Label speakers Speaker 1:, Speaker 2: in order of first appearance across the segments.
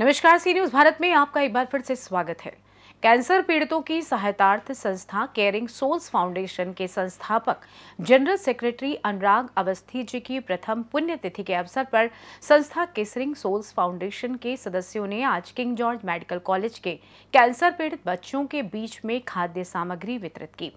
Speaker 1: नमस्कार सी न्यूज भारत में आपका एक बार फिर से स्वागत है कैंसर पीड़ितों की सहायतार्थ संस्था केयरिंग सोल्स फाउंडेशन के संस्थापक जनरल सेक्रेटरी अनुराग अवस्थी जी की प्रथम पुण्यतिथि के अवसर पर संस्था केसरिंग सोल्स फाउंडेशन के सदस्यों ने आज किंग जॉर्ज मेडिकल कॉलेज के कैंसर पीड़ित बच्चों के बीच में खाद्य सामग्री वितरित की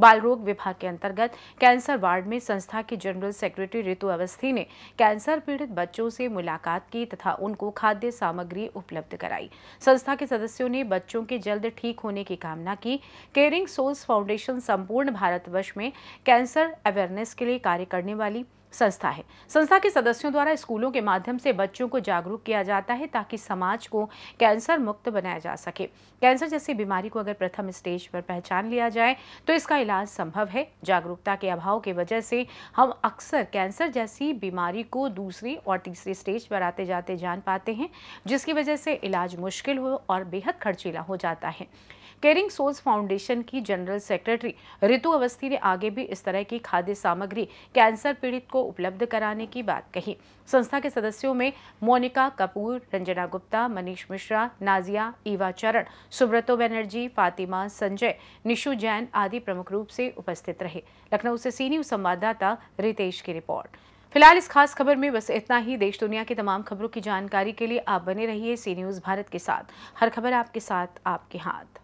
Speaker 1: बाल रोग विभाग के अंतर्गत कैंसर वार्ड में संस्था की जनरल सेक्रेटरी ऋतु अवस्थी ने कैंसर पीड़ित बच्चों से मुलाकात की तथा उनको खाद्य सामग्री उपलब्ध कराई संस्था के सदस्यों ने बच्चों के जल जल्द ठीक होने की कामना की केयरिंग सोल्स फाउंडेशन संपूर्ण भारतवर्ष में कैंसर अवेयरनेस के लिए कार्य करने वाली संस्था है संस्था के सदस्यों द्वारा स्कूलों के माध्यम से बच्चों को जागरूक किया जाता है ताकि समाज को कैंसर मुक्त बनाया जा सके कैंसर जैसी बीमारी को अगर प्रथम स्टेज पर पहचान लिया जाए तो इसका इलाज संभव है जागरूकता के अभाव की वजह से हम अक्सर कैंसर जैसी बीमारी को दूसरी और तीसरी स्टेज पर आते जाते जान पाते हैं जिसकी वजह से इलाज मुश्किल हो और बेहद खर्चीला हो जाता है केयरिंग सोल्स फाउंडेशन की जनरल सेक्रेटरी ऋतु अवस्थी ने आगे भी इस तरह की खाद्य सामग्री कैंसर पीड़ित को उपलब्ध कराने की बात कही संस्था के सदस्यों में मोनिका कपूर रंजना गुप्ता मनीष मिश्रा नाजिया ईवा चरण सुब्रतो बनर्जी फातिमा संजय निशु जैन आदि प्रमुख रूप से उपस्थित रहे लखनऊ से सीनियर संवाददाता रितेश की रिपोर्ट फिलहाल इस खास खबर में बस इतना ही देश दुनिया की तमाम खबरों की जानकारी के लिए आप बने रहिए सी न्यूज भारत के साथ हर खबर आपके साथ आपके हाथ